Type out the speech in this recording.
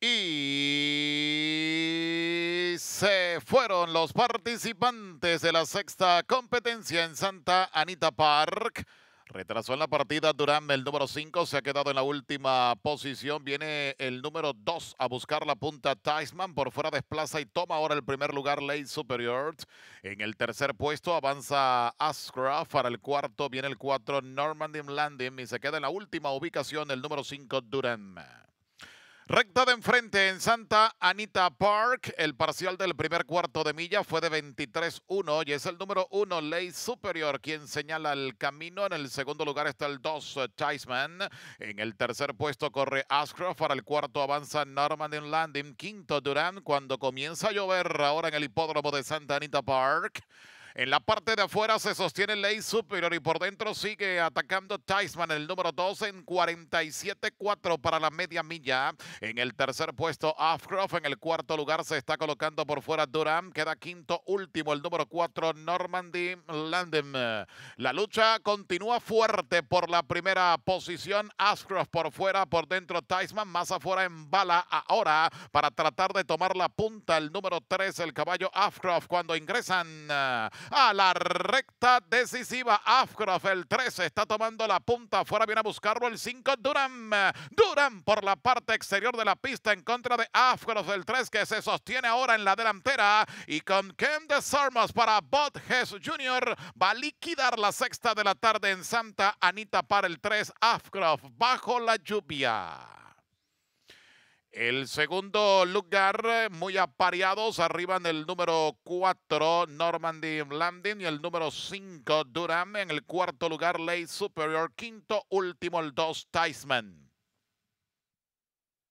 Y se fueron los participantes de la sexta competencia en Santa Anita Park. Retrasó en la partida Durán, el número 5 se ha quedado en la última posición. Viene el número 2 a buscar la punta Taisman. Por fuera desplaza y toma ahora el primer lugar Ley Superior. En el tercer puesto avanza Ascraft. Para el cuarto viene el 4 Normandy Landing y se queda en la última ubicación el número 5 Durán. Recta de enfrente en Santa Anita Park. El parcial del primer cuarto de milla fue de 23-1 y es el número uno, Ley Superior, quien señala el camino. En el segundo lugar está el 2, Chisman. En el tercer puesto corre Ascroft, Para el cuarto avanza Norman Norman Landing. Quinto, Durán. Cuando comienza a llover ahora en el hipódromo de Santa Anita Park. En la parte de afuera se sostiene Ley Superior y por dentro sigue atacando Taisman, el número 2 en 47 para la media milla. En el tercer puesto, Ashcroft. En el cuarto lugar se está colocando por fuera Durham. Queda quinto, último, el número 4, Normandy Landem. La lucha continúa fuerte por la primera posición. Ashcroft por fuera, por dentro Taisman, más afuera en bala ahora para tratar de tomar la punta. El número 3, el caballo Ashcroft, cuando ingresan a la recta decisiva. Afgroff el 3 está tomando la punta. Fuera viene a buscarlo el 5, Durán. Durán por la parte exterior de la pista en contra de Afgroff el 3, que se sostiene ahora en la delantera. Y con Ken de para para Hess Jr. va a liquidar la sexta de la tarde en Santa Anita para el 3. Afgroff bajo la lluvia. El segundo lugar, eh, muy apareados, arriba en el número 4, Normandy Landing, y el número 5, Durham. En el cuarto lugar, Ley Superior. Quinto, último, el 2, Taisman.